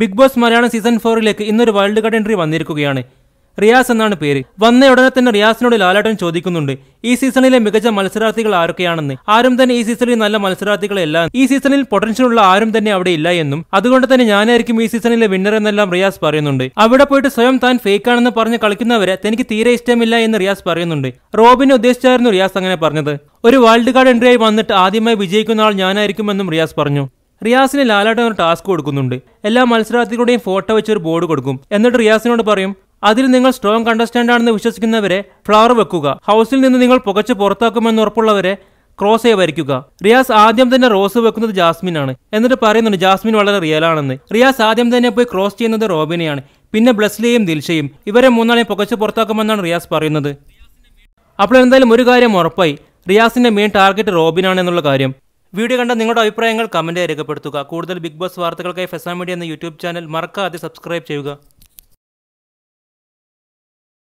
big Boss Malayalam season ഫോറിലേക്ക് ഇന്നൊരു wild card entry വന്നിരിക്കുകയാണ് റിയാസ് എന്നാണ് പേര് വന്ന ഉടനെ തന്നെ റിയാസിനോട് ലാലാട്ടൻ ചോദിക്കുന്നുണ്ട് ഈ സീസണിലെ മികച്ച മത്സരാർത്ഥികൾ ആരൊക്കെയാണെന്ന് ആരും തന്നെ ഈ സീസണിൽ നല്ല മത്സരാർത്ഥികളല്ല ഈ സീസണിൽ പൊട്ടൻഷ്യലുള്ള ആരും തന്നെ അവിടെ ഇല്ല എന്നും അതുകൊണ്ട് തന്നെ ഞാനായിരിക്കും ഈ സീസണിലെ വിന്നർ എന്നെല്ലാം റിയാസ് പറയുന്നുണ്ട് അവിടെ പോയിട്ട് സ്വയം താൻ ഫേക്ക് ആണെന്ന് പറഞ്ഞ് കളിക്കുന്നവരെ തനിക്ക് തീരെ ഇഷ്ടമില്ല എന്ന് റിയാസ് പറയുന്നുണ്ട് റോബിനെ ഉദ്ദേശിച്ചായിരുന്നു റിയാസ് അങ്ങനെ പറഞ്ഞത് ഒരു വേൾഡ് കാർഡ് എൻട്രിയായി വന്നിട്ട് ആദ്യമായി വിജയിക്കുന്ന ആൾ ഞാനായിരിക്കുമെന്നും റിയാസ് പറഞ്ഞു റിയാസിന് ലാലാട്ടൻ ഒരു ടാസ്ക് കൊടുക്കുന്നുണ്ട് എല്ലാ മത്സരാർത്ഥികളുടെയും ഫോട്ടോ വെച്ച് ഒരു ബോർഡ് കൊടുക്കും എന്നിട്ട് റിയാസിനോട് പറയും അതിൽ നിങ്ങൾ സ്ട്രോങ് കണ്ടസ്റ്റന്റ് ആണെന്ന് വിശ്വസിക്കുന്നവരെ ഫ്ലവർ വെക്കുക ഹൗസിൽ നിന്ന് നിങ്ങൾ പുകച്ച് പുറത്താക്കുമെന്ന് ഉറപ്പുള്ളവരെ ക്രോസ് ചെയ്ത് വരയ്ക്കുക റിയാസ് ആദ്യം തന്നെ റോസ് വെക്കുന്നത് ജാസ്മിൻ ആണ് എന്നിട്ട് പറയുന്നുണ്ട് ജാസ്മിൻ വളരെ റിയൽ ആണെന്ന് റിയാസ് ആദ്യം തന്നെ പോയി ക്രോസ് ചെയ്യുന്നത് റോബിനെയാണ് പിന്നെ ബ്ലസ്ലിയെയും ദിൽഷയും ഇവരെ മൂന്നാളെയും പുകച്ച് പുറത്താക്കുമെന്നാണ് റിയാസ് പറയുന്നത് അപ്പോൾ എന്തായാലും ഒരു കാര്യം ഉറപ്പായി റിയാസിന്റെ മെയിൻ ടാർഗറ്റ് റോബിനാണ് എന്നുള്ള കാര്യം വീഡിയോ കണ്ട നിങ്ങളുടെ അഭിപ്രായങ്ങൾ കമന്റ് രേഖപ്പെടുത്തുക കൂടുതൽ ബിഗ് ബോസ് വാർത്തകൾക്കായി ഫെസാമീഡിയ എന്ന യൂട്യൂബ് ചാനൽ മറക്കാതെ സബ്സ്ക്രൈബ് ചെയ്യുക